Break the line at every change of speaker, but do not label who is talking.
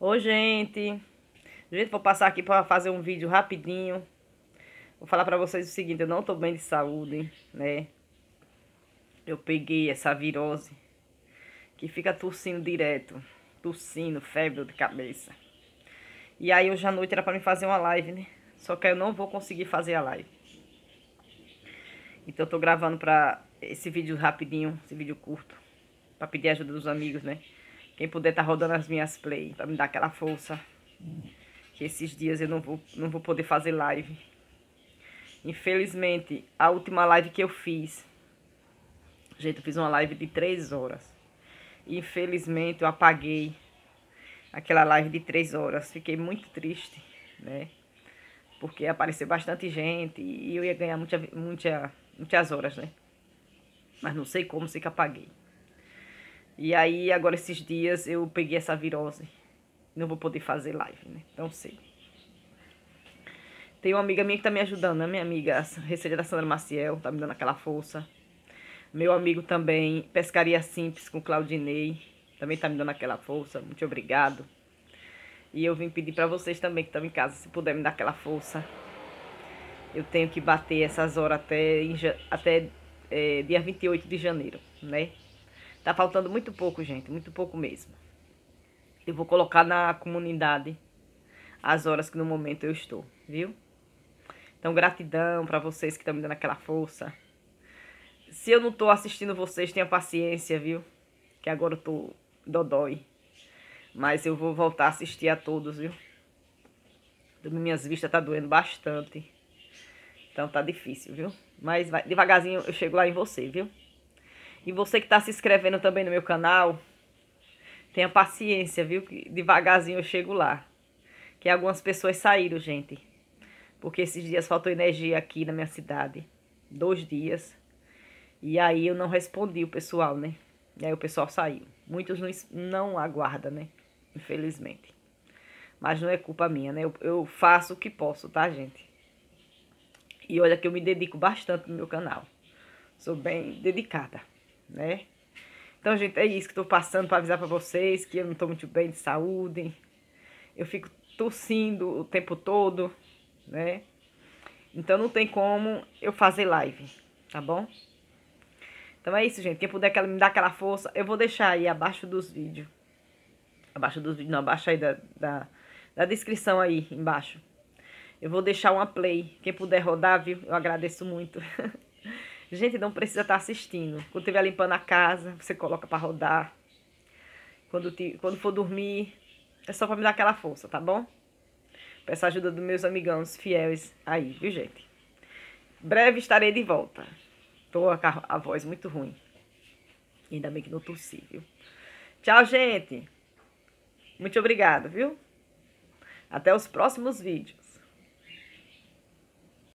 Oi, gente. Gente, vou passar aqui para fazer um vídeo rapidinho. Vou falar para vocês o seguinte, eu não estou bem de saúde, né? Eu peguei essa virose que fica tossindo direto. Tossindo, febre de cabeça. E aí hoje à noite era para me fazer uma live, né? Só que eu não vou conseguir fazer a live. Então eu tô gravando para esse vídeo rapidinho, esse vídeo curto, para pedir ajuda dos amigos, né? Quem puder tá rodando as minhas play para me dar aquela força. Que esses dias eu não vou, não vou poder fazer live. Infelizmente, a última live que eu fiz... Gente, eu fiz uma live de três horas. Infelizmente, eu apaguei aquela live de três horas. Fiquei muito triste, né? Porque apareceu bastante gente e eu ia ganhar muita, muita, muitas horas, né? Mas não sei como, sei que apaguei. E aí, agora esses dias eu peguei essa virose. Não vou poder fazer live, né? Não sei. Tem uma amiga minha que tá me ajudando, né? Minha amiga Receita da Sandra Maciel, tá me dando aquela força. Meu amigo também, Pescaria Simples com Claudinei, também tá me dando aquela força. Muito obrigado. E eu vim pedir para vocês também que estão em casa, se puder me dar aquela força. Eu tenho que bater essas horas até, até é, dia 28 de janeiro, né? Tá faltando muito pouco, gente, muito pouco mesmo. Eu vou colocar na comunidade as horas que no momento eu estou, viu? Então, gratidão para vocês que estão me dando aquela força. Se eu não tô assistindo vocês, tenha paciência, viu? Que agora eu tô dodói. Mas eu vou voltar a assistir a todos, viu? Minhas vistas tá doendo bastante. Então tá difícil, viu? Mas vai, devagarzinho eu chego lá em você, viu? E você que está se inscrevendo também no meu canal, tenha paciência, viu? Que devagarzinho eu chego lá. Que algumas pessoas saíram, gente. Porque esses dias faltou energia aqui na minha cidade. Dois dias. E aí eu não respondi o pessoal, né? E aí o pessoal saiu. Muitos não, não aguardam, né? Infelizmente. Mas não é culpa minha, né? Eu, eu faço o que posso, tá, gente? E olha que eu me dedico bastante no meu canal. Sou bem dedicada né? Então, gente, é isso que eu tô passando para avisar para vocês que eu não tô muito bem de saúde. Eu fico tossindo o tempo todo, né? Então não tem como eu fazer live, tá bom? Então é isso, gente. Quem puder me dar aquela força, eu vou deixar aí abaixo dos vídeos. Abaixo dos vídeos, não, abaixo aí da, da, da descrição aí embaixo. Eu vou deixar uma play. Quem puder rodar, viu? Eu agradeço muito. Gente, não precisa estar tá assistindo. Quando estiver limpando a casa, você coloca para rodar. Quando, te, quando for dormir, é só para me dar aquela força, tá bom? Peço a ajuda dos meus amigãos fiéis aí, viu, gente? Breve estarei de volta. Tô com a voz muito ruim. Ainda bem que não torci, viu? Tchau, gente! Muito obrigada, viu? Até os próximos vídeos.